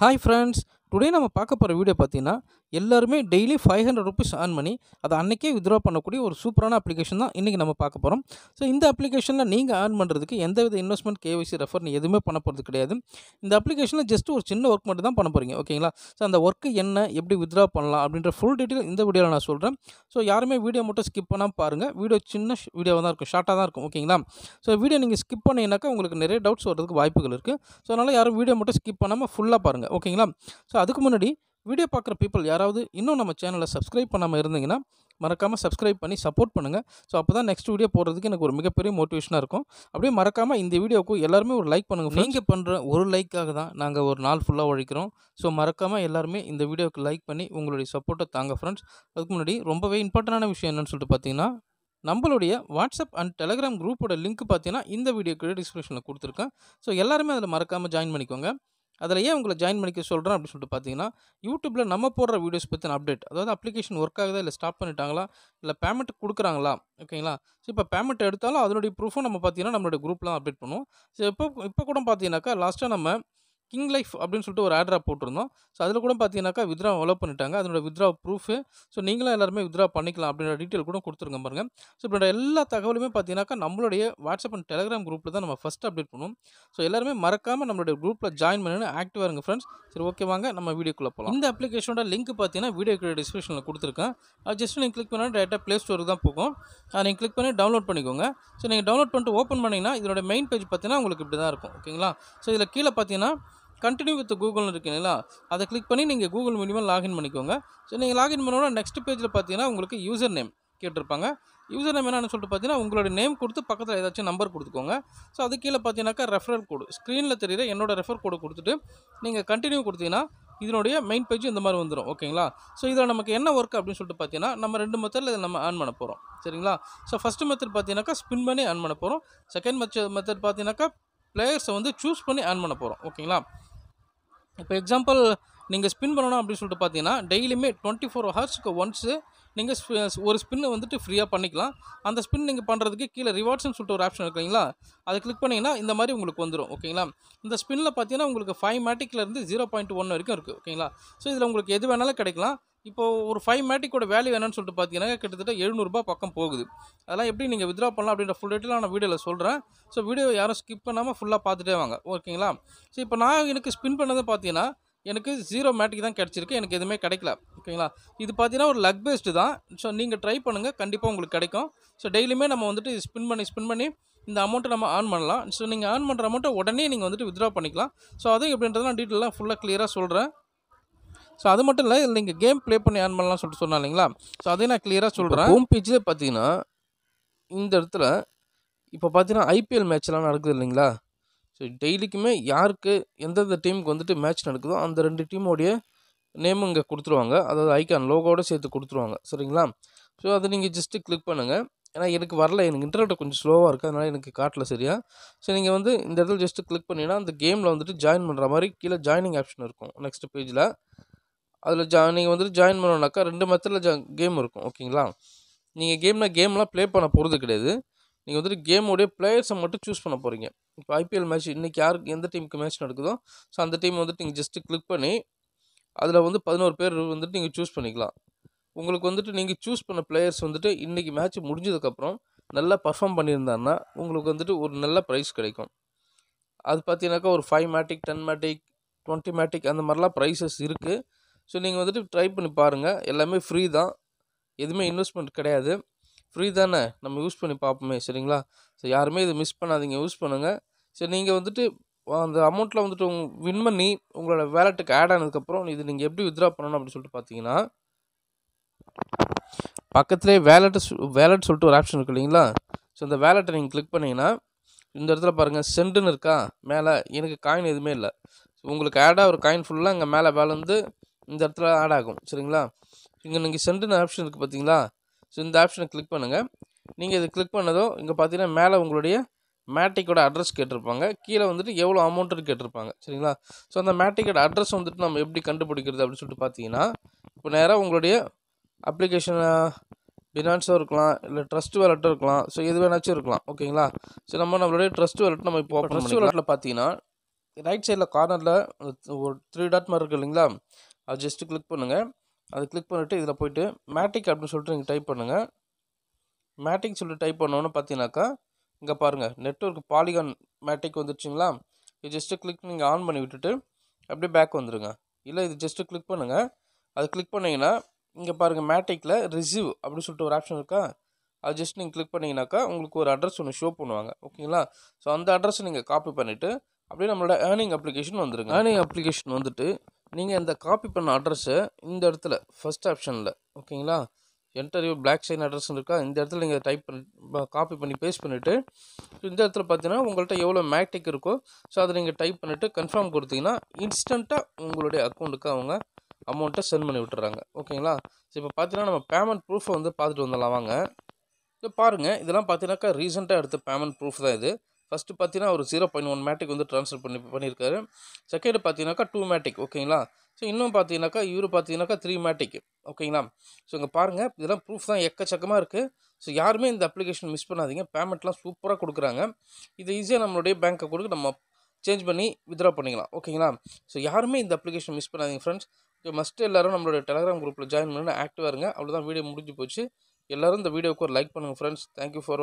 Hi friends, today நம்ம பார்க்க போகிற வீடியோ பார்த்தீங்கன்னா எல்லாருமே daily five hundred rupees earn பண்ணி அதை அன்றைக்கே வித்ரா பண்ணக்கூடிய ஒரு சூப்பரான அப்ளிகேஷன் தான் இன்றைக்கி நம்ம பார்க்க போகிறோம் ஸோ இந்த அப்ளிகேஷனில் நீங்கள் ஏர்ன் பண்ணுறதுக்கு எந்தவித இன்வெஸ்ட்மெண்ட் கேவிசி ரெஃபர் நீ எதுவுமே பண்ண போகிறது கிடையாது இந்த அப்ளிகேஷனில் ஜஸ்ட் ஒரு சின்ன ஒர்க் மட்டும் தான் பண்ண போகிறீங்க ஓகேங்களா ஸோ அந்த ஒர்க்கு என்ன எப்படி வித்ரா பண்ணலாம் அப்படின்ற ஃபுல் டீட்டெயில் இந்த வீடியோவில் நான் சொல்கிறேன் ஸோ யாருமே வீடியோ மட்டும் ஸ்கிப் பண்ணால் பாருங்கள் வீடியோ சின்ன வீடியோவாக தான் இருக்கும் ஷார்ட்டாக தான் இருக்கும் ஓகேங்களா ஸோ வீடியோ நீங்கள் ஸ்கிப் பண்ணீங்கன்னாக்கா உங்களுக்கு நிறைய டவுட்ஸ் வரதுக்கு வாய்ப்புகள் இருக்குது ஸோ அதனால் யாரும் வீடியோ மட்டும் ஸ்கிப் பண்ணாமல் ஃபுல்லாக பாருங்கள் ஓகேங்களா ஸோ அதுக்கு முன்னாடி வீடியோ பார்க்குற பீப்புள் யாராவது இன்னும் நம்ம சேனலை சப்ஸ்கிரைப் பண்ணாமல் இருந்தீங்கன்னா மறக்காமல் சப்ஸ்கிரைப் பண்ணி சப்போர்ட் பண்ணுங்கள் ஸோ அப்போ தான் நெக்ஸ்ட் வீடியோ போடுறதுக்கு எனக்கு ஒரு மிகப்பெரிய மோட்டிவேஷனாக இருக்கும் அப்படியே மறக்காமல் இந்த வீடியோவுக்கு எல்லாருமே ஒரு லைக் பண்ணுங்கள் நீங்கள் பண்ணுற ஒரு லைக்காக தான் நாங்கள் ஒரு நாள் ஃபுல்லாக உழைக்கிறோம் ஸோ மறக்காமல் எல்லாருமே இந்த வீடியோவுக்கு லைக் பண்ணி உங்களுடைய சப்போர்ட்டை தாங்க ஃப்ரெண்ட்ஸ் அதுக்கு முன்னாடி ரொம்பவே இம்பார்ட்டண்டான விஷயம் என்னென்னு சொல்லிட்டு பார்த்தீங்கன்னா நம்மளுடைய வாட்ஸ்அப் அண்ட் டெலிகிராம் குரூப்போட லிங்க் பார்த்தீங்கன்னா இந்த வீடியோக்கு டிஸ்கிரிப்ஷனில் கொடுத்துருக்கேன் ஸோ எல்லாருமே அதில் மறக்காமல் ஜாயின் பண்ணிக்கோங்க அதில் ஏன் உங்களை ஜாயின் பண்ணிக்க சொல்கிறேன் அப்படின்னு சொல்லிட்டு பார்த்தீங்கன்னா யூடியூப்பில் நம்ம போடுற வீடியோஸ் பற்றின அப்டேட் அதாவது அப்ளிகேஷன் ஒர்க் ஆகுதா இல்லை ஸ்டாப் பண்ணிட்டாங்களா இல்லை பேமெண்ட் கொடுக்குறாங்களா ஓகேங்களா ஸோ இப்போ பேமெண்ட் எடுத்தாலும் அதனுடைய ப்ரூஃபும் நம்ம பார்த்தீங்கன்னா நம்மளுடைய குரூப்லாம் அப்டேட் பண்ணுவோம் ஸோ இப்போ இப்போ கூட பார்த்தீங்கன்னாக்கா லாஸ்ட்டாக நம்ம கிங் லைஃப் அப்படின்னு சொல்லிட்டு ஒரு ஆட்ரா போட்டிருந்தோம் ஸோ அதில் கூட பார்த்தீங்கன்னாக்கா வித்ரா அலோ பண்ணிட்டாங்க அதனோட வித்ரா ப்ரூஃபு ஸோ நீங்களும் எல்லாருமே வித்ரா பண்ணிக்கலாம் அப்படின்ற டீட்டெயில் கூட கொடுத்துருங்க பாருங்க ஸோ இப்போ எல்லா தகவலுமே பார்த்தீங்கன்னாக்கா நம்மளுடைய வாட்ஸ்அப் அண்ட் டெலிகிராம் குரூப்பில் தான் நம்ம ஃபஸ்ட் அப்டேட் பண்ணுவோம் ஸோ எல்லாருமே மறக்காமல் நம்மளுடைய குரூப்பில் ஜாயின் பண்ணி ஆக்டிவாக இருங்க ஃப்ரெண்ட்ஸ் சரி ஓகே வாங்க நம்ம வீடியோக்குள்ளே போகலாம் இந்த அப்ளிகேஷனோட லிங்க் பார்த்தீங்கன்னா வீடியோ டிஸ்கிரிப்ஷனில் கொடுத்துருக்கேன் அது ஜஸ்ட் நீங்கள் கிளிக் பண்ணால் டேரெக்டாக ப்ளே ஸ்டோருக்கு தான் போகும் அதை நீங்கள் கிளிக் பண்ணி டவுன்லோட் பண்ணிக்கோங்க ஸோ நீங்கள் டவுன்லோட் பண்ணிட்டு ஓப்பன் பண்ணிங்கன்னா இதோட மெயின் பேஜ் பார்த்தீங்கன்னா உங்களுக்கு இப்படி தான் இருக்கும் ஓகேங்களா ஸோ இதில் கீழே பார்த்தீங்கன்னா கண்டினியூ வித் கூகுள்னு இருக்கு இல்லைங்களா அதை கிளிக் பண்ணி நீங்கள் கூகுள் மூலிமா லாகின் பண்ணிக்கோங்க ஸோ நீங்கள் லாகின் பண்ணோட நெக்ஸ்ட் பேஜில் பார்த்தீங்கன்னா உங்களுக்கு யூசர் நேம் கேட்டிருப்பாங்க யூசர் நேம் என்னென்னு சொல்லிட்டு பார்த்தீங்கன்னா உங்களோட நேம் கொடுத்து பக்கத்தில் ஏதாச்சும் நம்பர் கொடுத்துக்கோங்க ஸோ அது கீழே பார்த்தீங்கன்னாக்கா ரெஃபரல் கோடு ஸ்க்ரீனில் தெரியுற என்னோட ரெஃபர் கோடு கொடுத்துட்டு நீங்கள் கண்டினியூ கொடுத்தீங்கன்னா இதனுடைய மெயின் பேஜ் இந்த மாதிரி வந்துடும் ஓகேங்களா ஸோ இதில் நமக்கு என்ன ஒர்க் அப்படின்னு சொல்லிட்டு பார்த்தீங்கன்னா நம்ம ரெண்டு மெத்தடில் இதை நம்ம ஆன் பண்ண போகிறோம் சரிங்களா ஸோ ஃபஸ்ட்டு மெத்தட் பார்த்தீங்கன்னாக்கா ஸ்பின் பண்ணி ஆன் பண்ண போகிறோம் செகண்ட் மெத்தட் மெத்தட் பார்த்தீங்கன்னாக்கா பிளேயர்ஸை வந்து சூஸ் பண்ணி ஆன் பண்ண போகிறோம் ஓகேங்களா இப்போ எக்ஸாம்பிள் நீங்கள் ஸ்பின் பண்ணணும் அப்படின்னு சொல்லிட்டு பார்த்தீங்கன்னா டெய்லியுமே டுவெண்ட்டி ஃபோர் ஹவர்ஸ்க்கு ஒன்ஸு நீங்கள் ஒரு ஸ்பின்னை வந்துட்டு ஃப்ரீயாக பண்ணிக்கலாம் அந்த ஸ்பின் நீங்கள் பண்ணுறதுக்கு கீழே ரிவார்ட்ஸ்னு சொல்லிட்டு ஒரு ஆப்ஷன் இருக்குங்களா அதை கிளிக் பண்ணிங்கன்னா இந்த மாதிரி உங்களுக்கு வந்துடும் ஓகேங்களா இந்த ஸ்பின்னில் பார்த்தீங்கன்னா உங்களுக்கு ஃபைவ் மேட்டிக்லேருந்து ஜீரோ பாயிண்ட் ஒன் வரைக்கும் இருக்குது ஓகேங்களா ஸோ இதில் உங்களுக்கு எது வேணாலும் கிடைக்கலாம் இப்போது ஒரு ஃபைவ் மேட்டிக்கோட வேல்யூ என்னன்னு சொல்லிட்டு பார்த்தீங்கன்னா கிட்டத்தட்ட எழுநூறுபா பக்கம் போகுது அதெல்லாம் எப்படி நீங்கள் வித்ரா பண்ணலாம் அப்படின்ற ஃபுல் டீட்டெயில் நான் வீடியோவில் சொல்கிறேன் ஸோ வீடியோ யாரும் ஸ்கிப் பண்ணாமல் ஃபுல்லாக பார்த்துட்டே வாங்க ஓகேங்களா ஸோ இப்போ நான் எனக்கு ஸ்பின் பண்ணது பார்த்தீங்கன்னா எனக்கு ஜீரோ மேட்டிக் தான் கிடச்சிருக்கு எனக்கு எதுவுமே கிடைக்கல ஓகேங்களா இது பார்த்தீங்கன்னா ஒரு லக் பேஸ்டு தான் ஸோ நீங்கள் ட்ரை பண்ணுங்கள் கண்டிப்பாக உங்களுக்கு கிடைக்கும் ஸோ டெய்லியுமே நம்ம வந்துட்டு ஸ்பின் பண்ணி ஸ்பின் பண்ணி இந்த அமௌண்ட்டை நம்ம ஆன் பண்ணலாம் ஸோ நீங்கள் ஏர்ன் பண்ணுற அமௌண்ட்டை உடனே நீங்கள் வந்துட்டு வித்ட்ரா பண்ணிக்கலாம் ஸோ அதையும் எப்படின்றத நான் டீட்டெயிலாக ஃபுல்லாக க்ளியராக சொல்கிறேன் ஸோ அது மட்டும் இல்லை இல்லை நீங்கள் கேம் ப்ளே பண்ணி ஏர்ன் பண்ணலாம் சொல்லிட்டு சொன்னா இல்லைங்களா ஸோ அதையும் நான் கிளியராக சொல்கிறேன் ஹோம் பேஜில் பார்த்தீங்கன்னா இந்த இடத்துல இப்போ பார்த்தீங்கன்னா ஐபிஎல் மேட்ச்லாம் நடக்குது இல்லைங்களா ஸோ டெய்லிக்குமே யாருக்கு எந்தெந்த டீமுக்கு வந்துட்டு மேட்ச் நடக்குதோ அந்த ரெண்டு டீமோடைய நேம் இங்கே கொடுத்துருவாங்க அதாவது ஐக்கான் லோகோட சேர்த்து கொடுத்துருவாங்க சரிங்களா ஸோ அதை நீங்கள் ஜஸ்ட்டு கிளிக் பண்ணுங்கள் ஏன்னா எனக்கு வரல எனக்கு இன்டர்நெட் கொஞ்சம் ஸ்லோவாக இருக்குது அதனால் எனக்கு காட்டில் சரியா ஸோ நீங்கள் வந்து இந்த இடத்துல ஜஸ்ட்டு கிளிக் பண்ணிங்கன்னா அந்த கேமில் வந்துட்டு ஜாயின் பண்ணுற மாதிரி கீழே ஜாயினிங் ஆப்ஷன் இருக்கும் நெக்ஸ்ட் பேஜில் அதில் ஜா நீங்கள் வந்துட்டு ஜாயின் பண்ணணுன்னாக்கா ரெண்டு மெத்தடில் ஜா கேம் இருக்கும் ஓகேங்களா நீங்கள் கேம்னால் கேம்லாம் ப்ளே பண்ண போகிறது கிடையாது நீங்கள் வந்துட்டு கேமுடைய பிளேயர்ஸை மட்டும் சூஸ் பண்ண போகிறீங்க இப்போ ஐபிஎல் மேட்ச் இன்றைக்கி யாருக்கு எந்த டீமுக்கு மேட்ச் நடக்குதோ ஸோ அந்த டீம் வந்துட்டு நீங்கள் ஜஸ்ட்டு கிளிக் பண்ணி அதில் வந்து பதினோரு பேர் வந்துட்டு நீங்கள் சூஸ் பண்ணிக்கலாம் உங்களுக்கு வந்துட்டு நீங்கள் சூஸ் பண்ண பிளேயர்ஸ் வந்துட்டு இன்றைக்கி மேட்ச் முடிஞ்சதுக்கப்புறம் நல்லா பர்ஃபார்ம் பண்ணியிருந்தாங்கன்னா உங்களுக்கு வந்துட்டு ஒரு நல்ல ப்ரைஸ் கிடைக்கும் அது பார்த்தீங்கன்னாக்கா ஒரு five MATIC ten MATIC twenty MATIC அந்த மாதிரிலாம் ப்ரைஸஸ் இருக்குது ஸோ நீங்கள் வந்துட்டு ட்ரை பண்ணி பாருங்கள் எல்லாமே ஃப்ரீ தான் எதுவுமே இன்வெஸ்ட்மெண்ட் கிடையாது ஃப்ரீ தானே நம்ம யூஸ் பண்ணி பார்ப்போமே சரிங்களா ஸோ யாருமே இது மிஸ் பண்ணாதீங்க யூஸ் பண்ணுங்கள் சரி நீங்கள் வந்துட்டு அந்த அமௌண்ட்டில் வந்துட்டு உங்க வின் பண்ணி உங்களோட வேலெட்டுக்கு ஆட் ஆனதுக்கப்புறம் இது நீங்கள் எப்படி வித்ரா பண்ணணும் அப்படின்னு சொல்லிட்டு பார்த்தீங்கன்னா பக்கத்துலேயே வேலெட்டு வேலெட் சொல்லிட்டு ஒரு ஆப்ஷன் இருக்கு இல்லைங்களா ஸோ அந்த வேலெட்டை நீங்கள் கிளிக் பண்ணிங்கன்னா இந்த இடத்துல பாருங்கள் சென்டுன்னு இருக்கா மேலே எனக்கு காயின் எதுவுமே இல்லை ஸோ உங்களுக்கு ஆடாக ஒரு காயின் ஃபுல்லாக இங்கே மேலே வேலை வந்து இந்த இடத்துல ஆட் ஆகும் சரிங்களா இங்கே நீங்கள் சென்டுன்னு ஆப்ஷன் இருக்குது பார்த்தீங்களா ஸோ இந்த ஆப்ஷனை கிளிக் பண்ணுங்கள் நீங்கள் இதை கிளிக் பண்ணதோ இங்கே பார்த்தீங்கன்னா மேலே உங்களுடைய மேட்டிக்கோட அட்ரஸ் கேட்டிருப்பாங்க கீழே வந்துட்டு எவ்வளோ அமௌண்ட்டுன்னு கேட்டிருப்பாங்க சரிங்களா ஸோ அந்த மேட்டிக்கோட அட்ரஸ் வந்துட்டு நம்ம எப்படி கண்டுபிடிக்கிறது அப்படின்னு சொல்லிட்டு பார்த்தீங்கன்னா இப்போ நேராக உங்களுடைய அப்ளிகேஷன் பினான்ஸோ இருக்கலாம் இல்லை ட்ரஸ்ட் வேலெட்டோ இருக்கலாம் ஸோ எது வேணாச்சும் இருக்கலாம் ஓகேங்களா ஸோ நம்ம நம்மளுடைய ட்ரஸ்ட் வேலெட் நம்ம இப்போ ட்ரஸ்ட் வேலெட்டில் பார்த்தீங்கன்னா ரைட் சைடில் கார்னரில் ஒரு த்ரீ டாட் மாதிரி இருக்குது இல்லைங்களா அது ஜஸ்ட்டு கிளிக் பண்ணுங்கள் அது கிளிக் பண்ணிவிட்டு இதில் போய்ட்டு மேட்டிக் அப்படின்னு சொல்லிட்டு நீங்கள் டைப் பண்ணுங்கள் மேட்டிக் சொல்லிட்டு டைப் பண்ணோன்னு பார்த்தீங்கன்னாக்கா இங்கே பாருங்கள் நெட்ஒர்க் பாலிகான் மேட்டிக் வந்துடுச்சிங்களா இது ஜஸ்ட்டு கிளிக் நீங்கள் ஆன் பண்ணி விட்டுட்டு அப்படியே பேக் வந்துடுங்க இல்லை இது ஜஸ்ட்டு கிளிக் பண்ணுங்கள் அது கிளிக் பண்ணிங்கன்னா இங்கே பாருங்கள் மேட்டிக்கில் ரிசீவ் அப்படின்னு சொல்லிட்டு ஒரு ஆப்ஷன் இருக்கா அது ஜஸ்ட் நீங்கள் கிளிக் பண்ணிங்கனாக்கா உங்களுக்கு ஒரு அட்ரஸ் ஒன்று ஷோ பண்ணுவாங்க ஓகேங்களா ஸோ அந்த அட்ரஸை நீங்கள் காப்பி பண்ணிவிட்டு அப்படியே நம்மளோட ஏர்னிங் அப்ளிகேஷன் வந்துடுங்க ஏர்னிங் அப்ளிகேஷன் வந்துட்டு நீங்கள் இந்த காப்பி பண்ண அட்ரஸ்ஸு இந்த இடத்துல ஃபஸ்ட் ஆப்ஷனில் ஓகேங்களா யூ பிளாக் சைன் அட்ரஸ்னு இருக்கா இந்த இடத்துல நீங்கள் டைப் பண்ணி காப்பி பண்ணி பேஸ்ட் பண்ணிவிட்டு இந்த இடத்துல பார்த்தீங்கன்னா உங்கள்கிட்ட எவ்வளோ மேக்டிக் இருக்கோ ஸோ அதை நீங்கள் டைப் பண்ணிவிட்டு கன்ஃபார்ம் கொடுத்தீங்கன்னா இன்ஸ்டண்ட்டாக உங்களுடைய அக்கௌண்ட்டுக்கு அவங்க அமௌண்ட்டை சென்ட் பண்ணி விட்டுறாங்க ஓகேங்களா ஸோ இப்போ பார்த்தீங்கன்னா நம்ம பேமெண்ட் ப்ரூஃபை வந்து பார்த்துட்டு வந்துடலாம் வாங்க இப்போ பாருங்கள் இதெல்லாம் பார்த்தீங்கன்னாக்கா ரீசெண்டாக எடுத்த பேமெண்ட் ப்ரூஃப் தான் இது ஃபஸ்ட்டு பார்த்தீங்கன்னா ஒரு ஜீரோ பாயிண்ட் ஒன் மேட்டிக் வந்து ட்ரான்ஸ்ஃபர் பண்ணி பண்ணியிருக்காரு செகண்டு பார்த்தீங்கன்னாக்கா டூ மேட்டிக் ஓகேங்களா ஸோ இன்னும் பார்த்தீங்கன்னாக்கா இவர் பார்த்தீங்கன்னாக்கா த்ரீ மேட்டிக் ஓகேங்களா ஸோ இங்கே பாருங்கள் இதெல்லாம் ப்ரூஃப் தான் எக்கச்சக்கமாக இருக்குது ஸோ யாருமே இந்த அப்ளிகேஷன் மிஸ் பண்ணாதீங்க பேமெண்ட்லாம் சூப்பராக கொடுக்குறாங்க இது ஈஸியாக நம்மளுடைய பேங்க் கொடுக்க நம்ம சேஞ்ச் பண்ணி வித்ரா பண்ணிக்கலாம் ஓகேங்களா ஸோ யாருமே இந்த அப்ளிகேஷன் மிஸ் பண்ணாதீங்க ஃப்ரெண்ட்ஸ் ஸோ மஸ்ட்டு எல்லோரும் நம்மளோட டெலகிராம் குரூப்பில் ஜாயின் பண்ணி ஆக்டிவாக இருங்க அவ்வளோதான் வீடியோ முடிஞ்சு போச்சு எல்லோரும் இந்த வீடியோவுக்கு ஒரு லைக் பண்ணுங்கள் ஃப்ரெண்ட்ஸ் தேங்க்யூ ஃபார்